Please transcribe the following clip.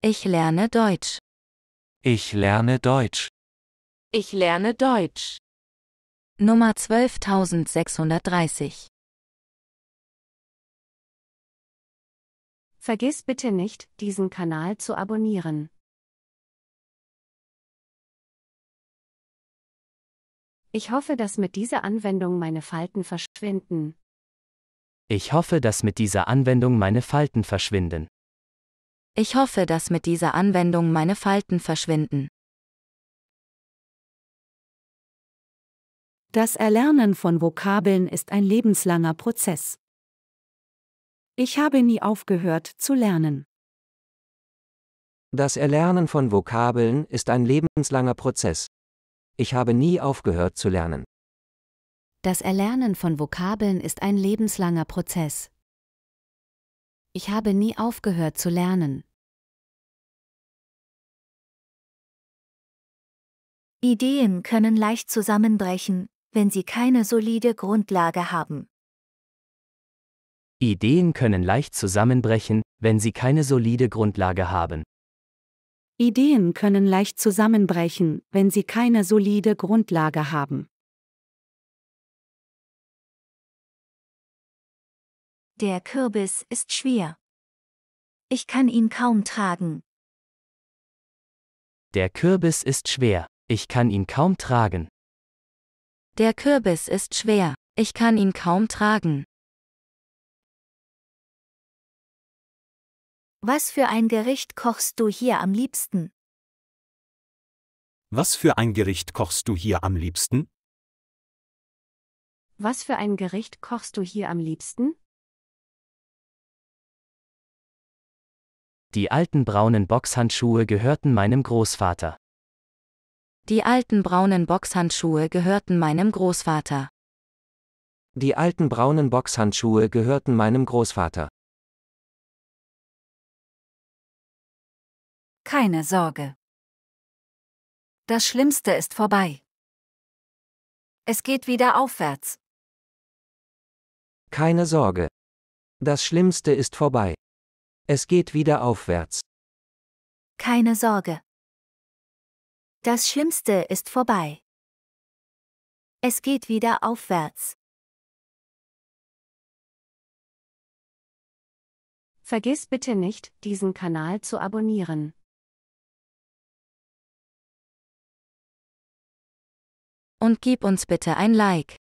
Ich lerne Deutsch. Ich lerne Deutsch. Ich lerne Deutsch. Nummer 12630. Vergiss bitte nicht, diesen Kanal zu abonnieren. Ich hoffe, dass mit dieser Anwendung meine Falten verschwinden. Ich hoffe, dass mit dieser Anwendung meine Falten verschwinden. Ich hoffe, dass mit dieser Anwendung meine Falten verschwinden. Das Erlernen von Vokabeln ist ein lebenslanger Prozess. Ich habe nie aufgehört zu lernen. Das Erlernen von Vokabeln ist ein lebenslanger Prozess. Ich habe nie aufgehört zu lernen. Das Erlernen von Vokabeln ist ein lebenslanger Prozess. Ich habe nie aufgehört zu lernen. Ideen können leicht zusammenbrechen, wenn sie keine solide Grundlage haben. Ideen können leicht zusammenbrechen, wenn sie keine solide Grundlage haben. Ideen können leicht zusammenbrechen, wenn sie keine solide Grundlage haben. Der Kürbis ist schwer. Ich kann ihn kaum tragen. Der Kürbis ist schwer. Ich kann ihn kaum tragen. Der Kürbis ist schwer, ich kann ihn kaum tragen. Was für ein Gericht kochst du hier am liebsten? Was für ein Gericht kochst du hier am liebsten? Was für ein Gericht kochst du hier am liebsten? Die alten braunen Boxhandschuhe gehörten meinem Großvater. Die alten braunen Boxhandschuhe gehörten meinem Großvater. Die alten braunen Boxhandschuhe gehörten meinem Großvater. Keine Sorge. Das Schlimmste ist vorbei. Es geht wieder aufwärts. Keine Sorge. Das Schlimmste ist vorbei. Es geht wieder aufwärts. Keine Sorge. Das Schlimmste ist vorbei. Es geht wieder aufwärts. Vergiss bitte nicht, diesen Kanal zu abonnieren. Und gib uns bitte ein Like.